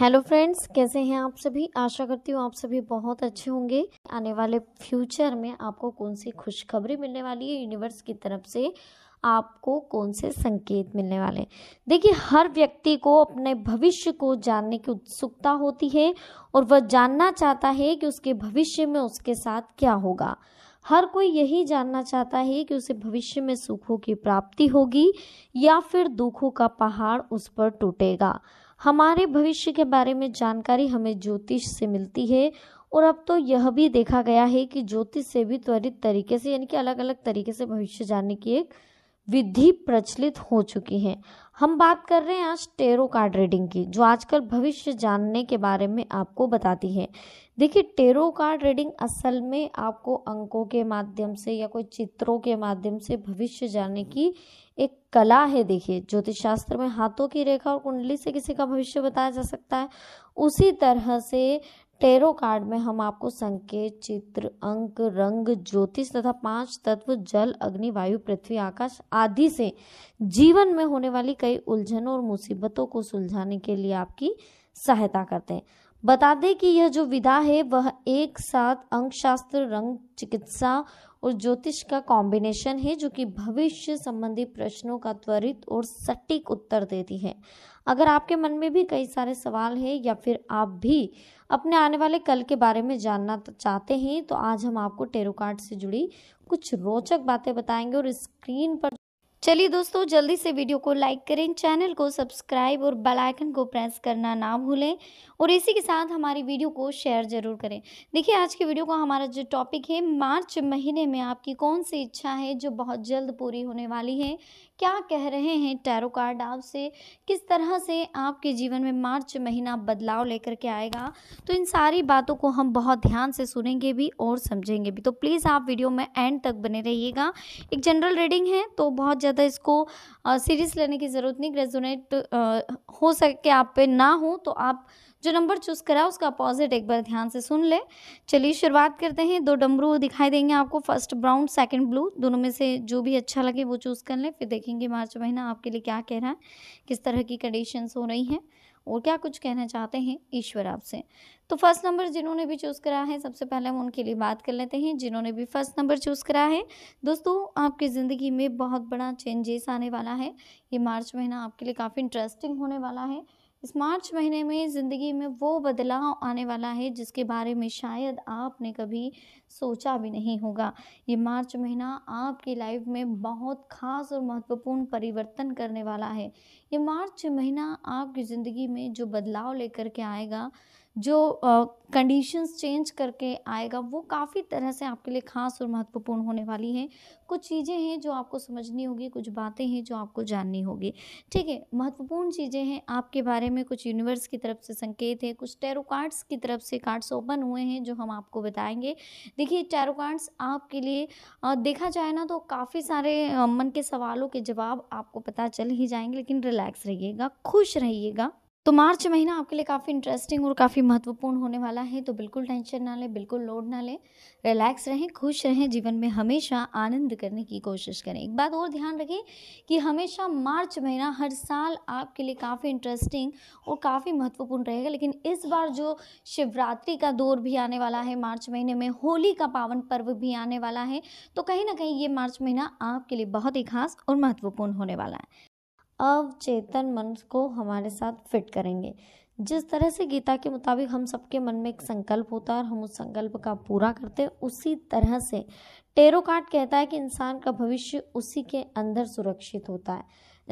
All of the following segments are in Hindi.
हेलो फ्रेंड्स कैसे हैं आप सभी आशा करती हूँ आप सभी बहुत अच्छे होंगे आने वाले फ्यूचर में आपको कौन सी खुशखबरी मिलने वाली है यूनिवर्स की तरफ से आपको कौन से संकेत मिलने वाले देखिए हर व्यक्ति को अपने भविष्य को जानने की उत्सुकता होती है और वह जानना चाहता है कि उसके भविष्य में उसके साथ क्या होगा हर कोई यही जानना चाहता है कि उसे भविष्य में सुखों की प्राप्ति होगी या फिर दुखों का पहाड़ उस पर टूटेगा हमारे भविष्य के बारे में जानकारी हमें ज्योतिष से मिलती है और अब तो यह भी देखा गया है कि ज्योतिष से भी त्वरित तरीके से यानी कि अलग अलग तरीके से भविष्य जानने की एक विधि प्रचलित हो चुकी है हम बात कर रहे हैं आज टेरो कार्ड रीडिंग की जो आजकल भविष्य जानने के बारे में आपको बताती है देखिए टेरो कार्ड रीडिंग असल में आपको अंकों के माध्यम से या कोई चित्रों के माध्यम से भविष्य जानने की एक कला है देखिए ज्योतिष शास्त्र में हाथों की रेखा और कुंडली से किसी का भविष्य बताया जा सकता है उसी तरह से टेरो कार्ड में हम आपको संकेत चित्र अंक रंग ज्योतिष तथा पांच तत्व जल अग्नि वायु पृथ्वी आकाश आदि से जीवन में होने वाली कई उलझनों और मुसीबतों को सुलझाने के लिए आपकी सहायता करते हैं बता दें कि यह जो विधा है वह एक साथ अंक शास्त्र रंग चिकित्सा और ज्योतिष का कॉम्बिनेशन है जो कि भविष्य संबंधी प्रश्नों का त्वरित और सटीक उत्तर देती है अगर आपके मन में भी कई सारे सवाल हैं या फिर आप भी अपने आने वाले कल के बारे में जानना चाहते हैं तो आज हम आपको टेरोकार्ड से जुड़ी कुछ रोचक बातें बताएंगे और स्क्रीन पर चलिए दोस्तों जल्दी से वीडियो को लाइक करें चैनल को सब्सक्राइब और बेल आइकन को प्रेस करना ना भूलें और इसी के साथ हमारी वीडियो को शेयर ज़रूर करें देखिए आज की वीडियो का हमारा जो टॉपिक है मार्च महीने में आपकी कौन सी इच्छा है जो बहुत जल्द पूरी होने वाली है क्या कह रहे हैं टैरो कार्ड आपसे किस तरह से आपके जीवन में मार्च महीना बदलाव लेकर के आएगा तो इन सारी बातों को हम बहुत ध्यान से सुनेंगे भी और समझेंगे भी तो प्लीज़ आप वीडियो में एंड तक बने रहिएगा एक जनरल रीडिंग है तो बहुत ज़्यादा इसको सीरियस लेने की ज़रूरत नहीं रेजोनेट हो सके आप पे ना हो तो आप जो नंबर चूज़ करा उसका अपोजिट एक बार ध्यान से सुन ले चलिए शुरुआत करते हैं दो डमरू दिखाई देंगे आपको फर्स्ट ब्राउन सेकंड ब्लू दोनों में से जो भी अच्छा लगे वो चूज़ कर लें फिर देखेंगे मार्च महीना आपके लिए क्या कह रहा है किस तरह की कंडीशंस हो रही हैं और क्या कुछ कहना चाहते हैं ईश्वर आपसे तो फर्स्ट नंबर जिन्होंने भी चूज़ करा है सबसे पहले हम उनके लिए बात कर लेते हैं जिन्होंने भी फर्स्ट नंबर चूज़ करा है दोस्तों आपकी ज़िंदगी में बहुत बड़ा चेंजेस आने वाला है ये मार्च महीना आपके लिए काफ़ी इंटरेस्टिंग होने वाला है इस मार्च महीने में ज़िंदगी में वो बदलाव आने वाला है जिसके बारे में शायद आपने कभी सोचा भी नहीं होगा ये मार्च महीना आपकी लाइफ में बहुत ख़ास और महत्वपूर्ण परिवर्तन करने वाला है ये मार्च महीना आपकी ज़िंदगी में जो बदलाव लेकर के आएगा जो कंडीशंस uh, चेंज करके आएगा वो काफ़ी तरह से आपके लिए खास और महत्वपूर्ण होने वाली हैं कुछ चीज़ें हैं जो आपको समझनी होगी कुछ बातें हैं जो आपको जाननी होगी ठीक है महत्वपूर्ण चीज़ें हैं आपके बारे में कुछ यूनिवर्स की तरफ से संकेत है कुछ टैरो कार्ड्स की तरफ से कार्ड्स ओपन हुए हैं जो हम आपको बताएंगे देखिए टैरो कार्ड्स आपके लिए देखा जाए ना तो काफ़ी सारे मन के सवालों के जवाब आपको पता चल ही जाएंगे लेकिन रिलैक्स रहिएगा खुश रहिएगा तो मार्च महीना आपके लिए काफ़ी इंटरेस्टिंग और काफ़ी महत्वपूर्ण होने वाला है तो बिल्कुल टेंशन ना लें बिल्कुल लोड ना लें रिलैक्स रहें खुश रहें जीवन में हमेशा आनंद करने की कोशिश करें एक बात और ध्यान रखें कि हमेशा मार्च महीना हर साल आपके लिए काफ़ी इंटरेस्टिंग और काफ़ी महत्वपूर्ण रहेगा लेकिन इस बार जो शिवरात्रि का दौर भी आने वाला है मार्च महीने में होली का पावन पर्व भी आने वाला है तो कहीं ना कहीं ये मार्च महीना आपके लिए बहुत ही खास और महत्वपूर्ण होने वाला है अवचेतन मन को हमारे साथ फिट करेंगे जिस तरह से गीता के मुताबिक हम सबके मन में एक संकल्प होता है और हम उस संकल्प का पूरा करते हैं उसी तरह से टेरो कार्ड कहता है कि इंसान का भविष्य उसी के अंदर सुरक्षित होता है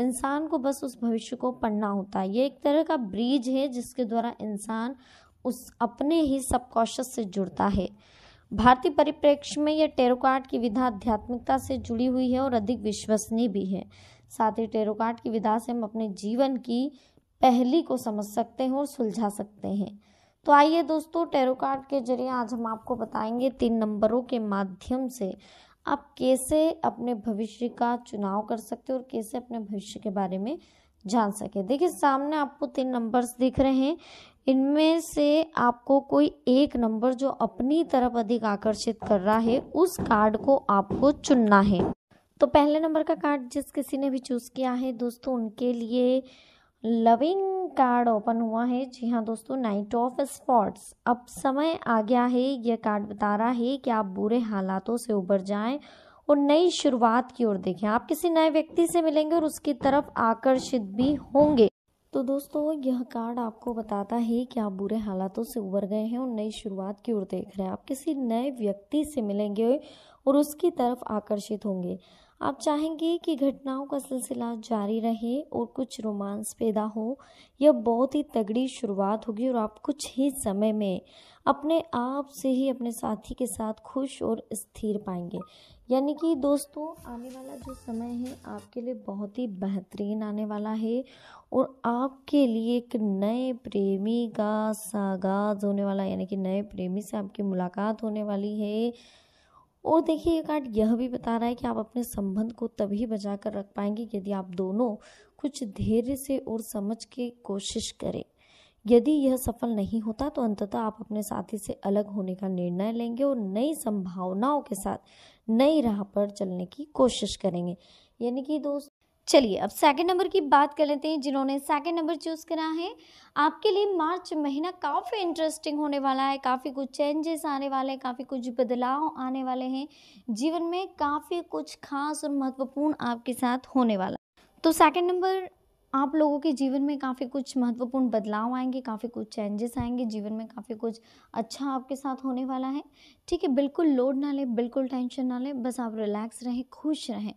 इंसान को बस उस भविष्य को पढ़ना होता है ये एक तरह का ब्रिज है जिसके द्वारा इंसान उस अपने ही सबकॉशस से जुड़ता है भारतीय परिप्रेक्ष्य में यह टेरो कार्ड की विधा आध्यात्मिकता से जुड़ी हुई है और अधिक विश्वसनीय भी है साथ ही टेरो कार्ड की विधा से हम अपने जीवन की पहली को समझ सकते हैं और सुलझा सकते हैं तो आइए दोस्तों टेरो कार्ड के जरिए आज हम आपको बताएंगे तीन नंबरों के माध्यम से आप कैसे अपने भविष्य का चुनाव कर सकते हो और कैसे अपने भविष्य के बारे में जान सके देखिए सामने आपको तीन नंबर्स दिख रहे हैं इनमें से आपको कोई एक नंबर जो अपनी तरफ अधिक आकर्षित कर रहा है उस कार्ड को आपको चुनना है तो पहले नंबर का कार्ड जिस किसी ने भी चूज़ किया है दोस्तों उनके लिए लविंग कार्ड ओपन हुआ है जी हाँ दोस्तों नाइट ऑफ स्पॉट्स अब समय आ गया है यह कार्ड बता रहा है कि आप बुरे हालातों से उबर जाएं और नई शुरुआत की ओर देखें आप किसी नए व्यक्ति से मिलेंगे और उसकी तरफ आकर्षित भी होंगे तो दोस्तों यह कार्ड आपको बताता है कि आप बुरे हालातों से उबर गए हैं और नई शुरुआत की ओर देख रहे हैं आप किसी नए व्यक्ति से मिलेंगे और उसकी तरफ आकर्षित होंगे आप चाहेंगे कि घटनाओं का सिलसिला जारी रहे और कुछ रोमांस पैदा हो यह बहुत ही तगड़ी शुरुआत होगी और आप कुछ ही समय में अपने आप से ही अपने साथी के साथ खुश और स्थिर पाएंगे यानी कि दोस्तों आने वाला जो समय है आपके लिए बहुत ही बेहतरीन आने वाला है और आपके लिए एक नए प्रेमी का सागाज होने वाला यानी कि नए प्रेमी से आपकी मुलाकात होने वाली है और देखिए ये कार्ड यह भी बता रहा है कि आप अपने संबंध को तभी बचा कर रख पाएंगे यदि आप दोनों कुछ धैर्य से और समझ के कोशिश करें यदि यह सफल नहीं होता तो अंततः आप अपने साथी से अलग होने का निर्णय लेंगे और नई संभावनाओं के साथ नई राह पर चलने की कोशिश करेंगे यानी कि दोस्त चलिए अब सेकंड नंबर की बात कर लेते हैं जिन्होंने सेकंड नंबर चूज़ करा है आपके लिए मार्च महीना काफ़ी इंटरेस्टिंग होने वाला है काफ़ी कुछ चेंजेस आने वाले हैं काफ़ी कुछ बदलाव आने वाले हैं जीवन में काफ़ी कुछ खास और महत्वपूर्ण आपके साथ होने वाला तो सेकंड नंबर आप लोगों के जीवन में काफ़ी कुछ महत्वपूर्ण बदलाव आएंगे काफ़ी कुछ चेंजेस आएंगे जीवन में काफ़ी कुछ अच्छा आपके साथ होने वाला है ठीक है बिल्कुल लोड ना लें बिल्कुल टेंशन ना लें बस आप रिलैक्स रहें खुश रहें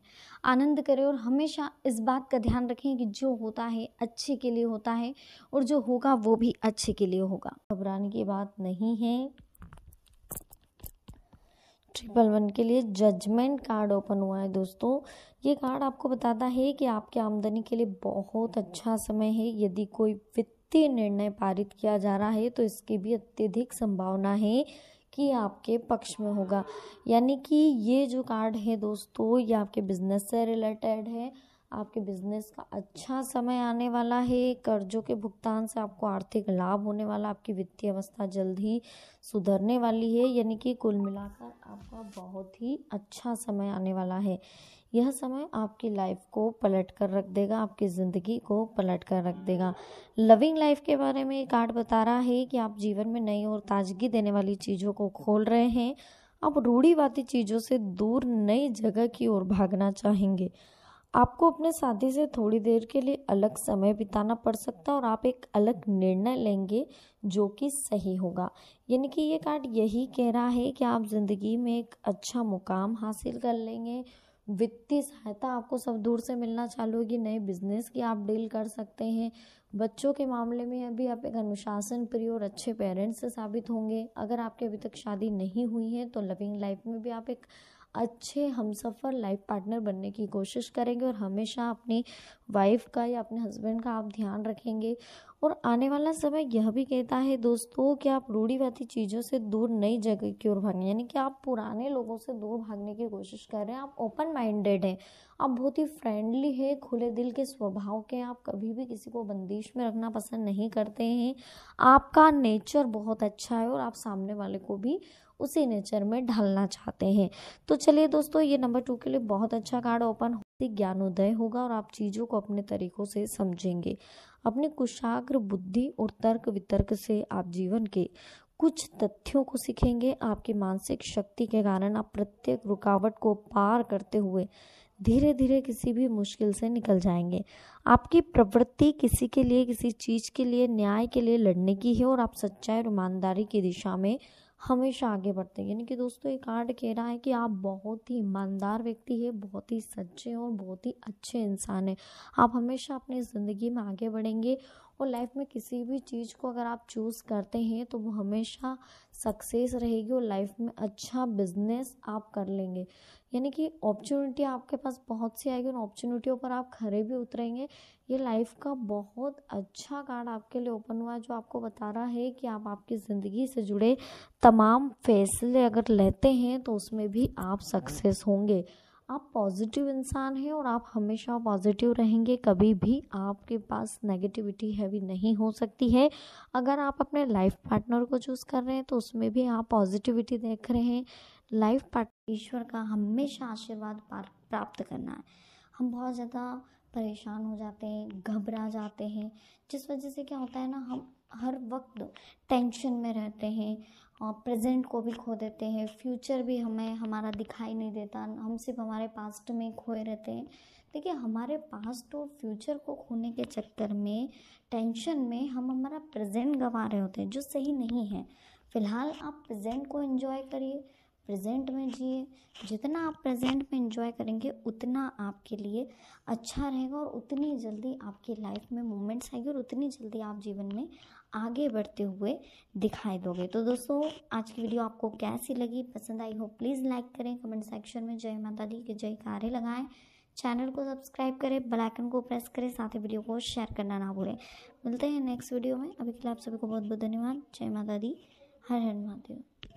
आनंद करें और हमेशा इस बात का ध्यान रखें कि जो होता है अच्छे के लिए होता है और जो होगा वो भी अच्छे के लिए होगा घबराने की बात नहीं है ट्रिपल वन के लिए जजमेंट कार्ड ओपन हुआ है दोस्तों ये कार्ड आपको बताता है कि आपकी आमदनी के लिए बहुत अच्छा समय है यदि कोई वित्तीय निर्णय पारित किया जा रहा है तो इसकी भी अत्यधिक संभावना है कि आपके पक्ष में होगा यानी कि ये जो कार्ड है दोस्तों ये आपके बिजनेस से रिलेटेड है आपके बिजनेस का अच्छा समय आने वाला है कर्जों के भुगतान से आपको आर्थिक लाभ होने वाला आपकी वित्तीय अवस्था जल्द ही सुधरने वाली है यानी कि कुल मिलाकर आपका बहुत ही अच्छा समय आने वाला है यह समय आपकी लाइफ को पलट कर रख देगा आपकी ज़िंदगी को पलट कर रख देगा लविंग लाइफ के बारे में एक आर्ट बता रहा है कि आप जीवन में नई और ताजगी देने वाली चीज़ों को खोल रहे हैं आप रूढ़ीवादी चीज़ों से दूर नई जगह की ओर भागना चाहेंगे आपको अपने साथी से थोड़ी देर के लिए अलग समय बिताना पड़ सकता है और आप एक अलग निर्णय लेंगे जो कि सही होगा यानी कि ये कार्ड यही कह रहा है कि आप ज़िंदगी में एक अच्छा मुकाम हासिल कर लेंगे वित्तीय सहायता आपको सब दूर से मिलना चालू होगी नए बिजनेस की आप डील कर सकते हैं बच्चों के मामले में अभी आप एक अनुशासन प्रिय और अच्छे पेरेंट्स से साबित होंगे अगर आपके अभी तक शादी नहीं हुई है तो लविंग लाइफ में भी आप एक अच्छे हम सफ़र लाइफ पार्टनर बनने की कोशिश करेंगे और हमेशा अपनी वाइफ का या अपने हस्बैंड का आप ध्यान रखेंगे और आने वाला समय यह भी कहता है दोस्तों कि आप रूढ़ीवादी चीज़ों से दूर नई जगह की ओर भागें यानी कि आप पुराने लोगों से दूर भागने की कोशिश कर रहे हैं आप ओपन माइंडेड हैं आप बहुत ही फ्रेंडली है खुले दिल के स्वभाव के आप कभी भी किसी को बंदिश में रखना पसंद नहीं करते हैं आपका नेचर बहुत अच्छा है और आप सामने वाले को भी उसी नेचर में ढलना चाहते हैं तो चलिए दोस्तों ये नंबर टू के लिए बहुत अच्छा कार्ड ओपन होती ज्ञानोदय होगा और आप चीज़ों को अपने तरीकों से समझेंगे अपने कुशाग्र बुद्धि और तर्क वितर्क से आप जीवन के कुछ तथ्यों को सीखेंगे आपकी मानसिक शक्ति के कारण आप प्रत्येक रुकावट को पार करते हुए धीरे धीरे किसी भी मुश्किल से निकल जाएंगे आपकी प्रवृत्ति किसी के लिए किसी चीज़ के लिए न्याय के लिए लड़ने की है और आप सच्चाई और ईमानदारी की दिशा में हमेशा आगे बढ़ते हैं यानी कि दोस्तों ये कार्ड कह रहा है कि आप बहुत ही ईमानदार व्यक्ति है बहुत ही सच्चे और बहुत ही अच्छे इंसान हैं आप हमेशा अपनी ज़िंदगी में आगे बढ़ेंगे और लाइफ में किसी भी चीज़ को अगर आप चूज़ करते हैं तो वो हमेशा सक्सेस रहेगी और लाइफ में अच्छा बिजनेस आप कर लेंगे यानी कि अपॉर्चुनिटी आपके पास बहुत सी आएगी उन अपॉर्चुनिटियों पर आप खड़े भी उतरेंगे ये लाइफ का बहुत अच्छा कार्ड आपके लिए ओपन हुआ है जो आपको बता रहा है कि आप आपकी ज़िंदगी से जुड़े तमाम फैसले अगर लेते हैं तो उसमें भी आप सक्सेस होंगे आप पॉजिटिव इंसान हैं और आप हमेशा पॉजिटिव रहेंगे कभी भी आपके पास नेगेटिविटी हैवी नहीं हो सकती है अगर आप अपने लाइफ पार्टनर को चूज़ कर रहे हैं तो उसमें भी आप पॉजिटिविटी देख रहे हैं लाइफ पार्टनर ईश्वर का हमेशा आशीर्वाद प्राप्त करना है हम बहुत ज़्यादा परेशान हो जाते हैं घबरा जाते हैं जिस वजह से क्या होता है ना हम हर वक्त टेंशन में रहते हैं प्रेजेंट को भी खो देते हैं फ्यूचर भी हमें हमारा दिखाई नहीं देता हम सिर्फ हमारे पास्ट में खोए रहते हैं देखिए हमारे पास्ट और फ्यूचर को खोने के चक्कर में टेंशन में हम हमारा प्रेजेंट गंवा रहे होते हैं जो सही नहीं है फ़िलहाल आप प्रेजेंट को एंजॉय करिए प्रेजेंट में जिए जितना आप प्रेजेंट में एंजॉय करेंगे उतना आपके लिए अच्छा रहेगा और उतनी जल्दी आपकी लाइफ में मोमेंट्स आएगी और उतनी जल्दी आप जीवन में आगे बढ़ते हुए दिखाई दोगे तो दोस्तों आज की वीडियो आपको कैसी लगी पसंद आई हो प्लीज़ लाइक करें कमेंट सेक्शन में जय माता दी के जय कारे लगाएं चैनल को सब्सक्राइब करें बेल आइकन को प्रेस करें साथ ही वीडियो को शेयर करना ना भूलें मिलते हैं नेक्स्ट वीडियो में अभी के लिए आप सभी को बहुत बहुत धन्यवाद जय माता दी हर हर महादेव